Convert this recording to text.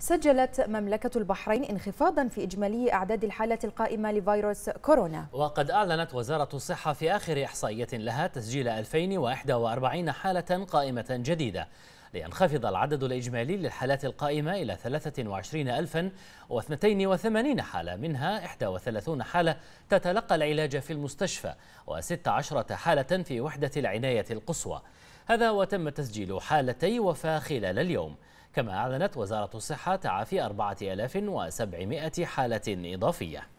سجلت مملكة البحرين انخفاضا في إجمالي أعداد الحالات القائمة لفيروس كورونا وقد أعلنت وزارة الصحة في آخر إحصائية لها تسجيل 2041 حالة قائمة جديدة لينخفض العدد الإجمالي للحالات القائمة إلى 23,082 حالة منها 31 حالة تتلقى العلاج في المستشفى و16 حالة في وحدة العناية القصوى هذا وتم تسجيل حالتي وفاة خلال اليوم كما أعلنت وزارة الصحة تعافي 4700 حالة إضافية